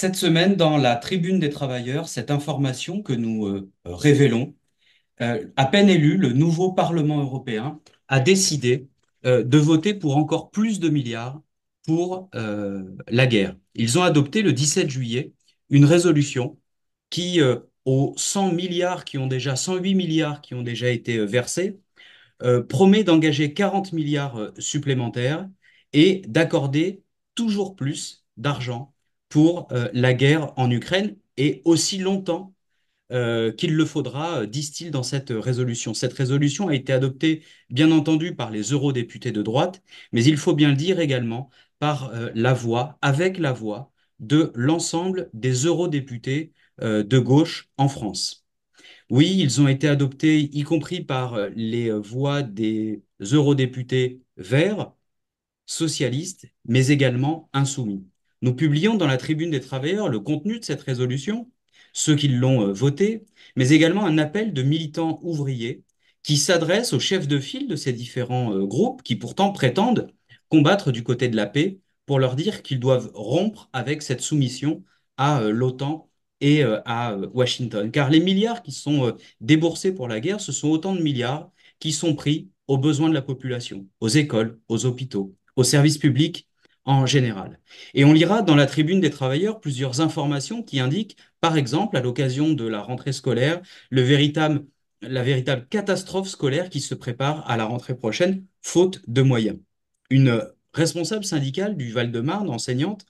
Cette semaine, dans la tribune des travailleurs, cette information que nous euh, révélons, euh, à peine élu, le nouveau Parlement européen a décidé euh, de voter pour encore plus de milliards pour la guerre. Ils ont adopté le 17 juillet une résolution qui, aux 100 milliards qui ont déjà, 108 milliards qui ont déjà été versés, promet d'engager 40 milliards supplémentaires et d'accorder toujours plus d'argent pour euh, la guerre en Ukraine et aussi longtemps euh, qu'il le faudra, euh, disent-ils dans cette résolution. Cette résolution a été adoptée, bien entendu, par les eurodéputés de droite, mais il faut bien le dire également par la voix, avec la voix de l'ensemble des eurodéputés de gauche en France. Oui, ils ont été adoptés, y compris par les voix des eurodéputés verts, socialistes, mais également insoumis. Nous publions dans la tribune des travailleurs le contenu de cette résolution, ceux qui l'ont euh, votée, mais également un appel de militants ouvriers qui s'adressent aux chefs de file de ces différents euh, groupes qui pourtant prétendent combattre du côté de la paix pour leur dire qu'ils doivent rompre avec cette soumission à euh, l'OTAN et à Washington. Car les milliards qui sont déboursés pour la guerre, ce sont autant de milliards qui sont pris aux besoins de la population, aux écoles, aux hôpitaux, aux services publics en général. Et on lira dans la tribune des travailleurs plusieurs informations qui indiquent, par exemple, à l'occasion de la rentrée scolaire, le véritable, la véritable catastrophe scolaire qui se prépare à la rentrée prochaine, faute de moyens. Une responsable syndicale du Val-de-Marne, enseignante,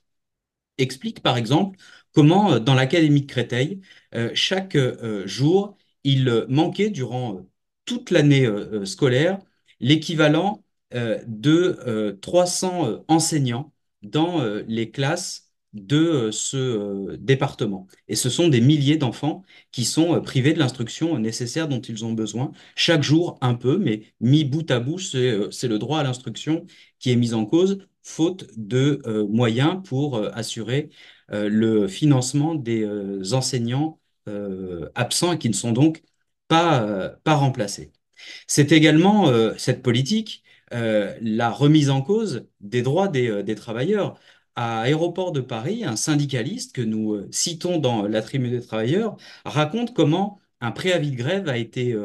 explique par exemple comment euh, dans l'Académie de Créteil, euh, chaque euh, jour, il manquait durant toute l'année scolaire l'équivalent euh, de 300 euh, euh, enseignants dans les classes de ce département. Et ce sont des milliers d'enfants qui sont privés de l'instruction nécessaire dont ils ont besoin, chaque jour un peu, mais mis bout à bout, c'est le droit à l'instruction qui est mis en cause, faute de moyens pour assurer le financement des enseignants absents et qui ne sont donc pas remplacés. C'est également cette politique euh, la remise en cause des droits des, euh, travailleurs. À Aéroport de Paris, un syndicaliste que nous euh, citons dans la tribune des travailleurs raconte comment un préavis de grève a été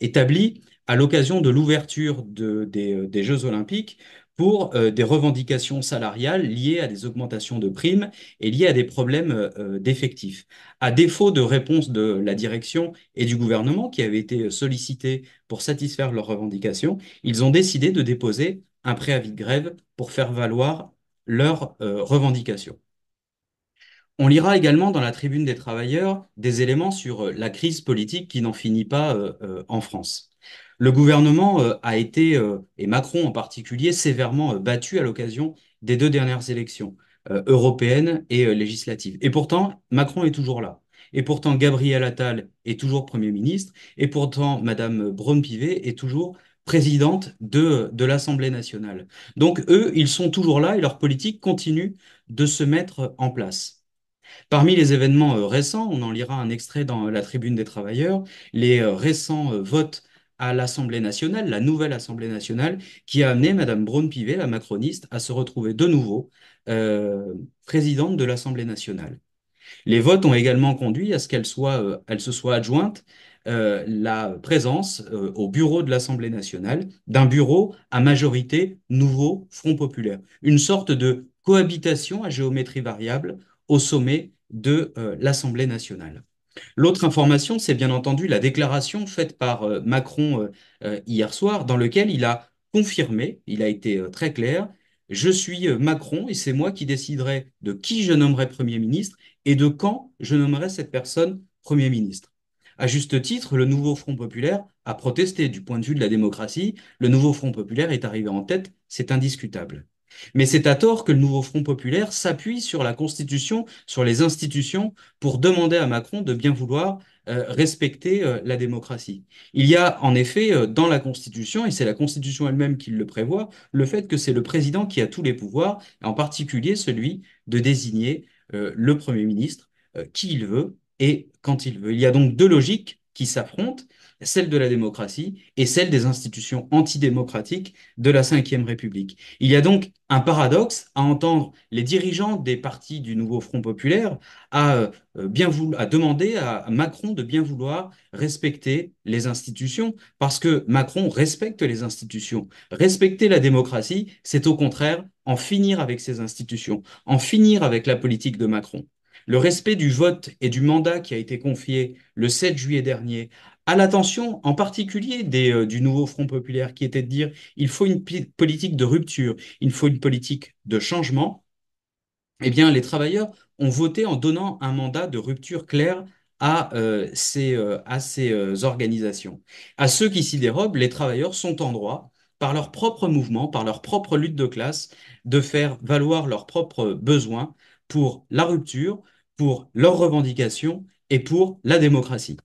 établi à l'occasion de l'ouverture des Jeux olympiques pour euh, des revendications salariales liées à des augmentations de primes et liées à des problèmes euh, euh, d'effectifs. À défaut de réponse de la direction et du gouvernement qui avaient été sollicités pour satisfaire leurs revendications, ils ont décidé de déposer un préavis de grève pour faire valoir leurs revendications. On lira également dans la tribune des travailleurs des éléments sur la crise politique qui n'en finit pas en France. Le gouvernement euh, a été, euh, et Macron en particulier, sévèrement euh, battu à l'occasion des deux dernières élections européennes et législatives. Et pourtant, Macron est toujours là. Et pourtant, Gabriel Attal est toujours Premier ministre. Et pourtant, Madame Braun-Pivet est toujours présidente de, de l'Assemblée nationale. Donc, eux, ils sont toujours là et leur politique continue de se mettre en place. Parmi les événements récents, on en lira un extrait dans la tribune des travailleurs, les récents votes à l'Assemblée nationale, la nouvelle Assemblée nationale, qui a amené Madame Braun-Pivet, la macroniste, à se retrouver de nouveau euh, présidente de l'Assemblée nationale. Les votes ont également conduit à ce qu'elle soit, euh, se soit adjointe euh, la présence au bureau de l'Assemblée nationale d'un bureau à majorité nouveau Front populaire, une sorte de cohabitation à géométrie variable au sommet de l'Assemblée nationale. L'autre information, c'est bien entendu la déclaration faite par euh, Macron euh, euh, hier soir, dans laquelle il a confirmé, il a été très clair, je suis Macron et c'est moi qui déciderai de qui je nommerai Premier ministre et de quand je nommerai cette personne Premier ministre. À juste titre, le nouveau Front populaire a protesté du point de vue de la démocratie. Le nouveau Front populaire est arrivé en tête, c'est indiscutable. Mais c'est à tort que le nouveau Front populaire s'appuie sur la Constitution, sur les institutions, pour demander à Macron de bien vouloir euh, respecter euh, la démocratie. Il y a en effet euh, dans la Constitution, et c'est la Constitution elle-même qui le prévoit, le fait que c'est le président qui a tous les pouvoirs, en particulier celui de désigner le Premier ministre qui il veut et quand il veut. Il y a donc deux logiques qui s'affrontent celle de la démocratie et celle des institutions antidémocratiques de la Ve République. Il y a donc un paradoxe à entendre les dirigeants des partis du nouveau Front populaire à, euh, bien demander à Macron de bien vouloir respecter les institutions, parce que Macron respecte les institutions. Respecter la démocratie, c'est au contraire en finir avec ces institutions, en finir avec la politique de Macron. Le respect du vote et du mandat qui a été confié le 7 juillet dernier à l'attention en particulier des, euh, du nouveau Front populaire qui était de dire il faut une politique de rupture, il faut une politique de changement, eh bien les travailleurs ont voté en donnant un mandat de rupture clair à euh, ces, euh, à ces organisations. À ceux qui s'y dérobent, les travailleurs sont en droit par leur propre mouvement, par leur propre lutte de classe, de faire valoir leurs propres besoins pour la rupture, pour leurs revendications et pour la démocratie.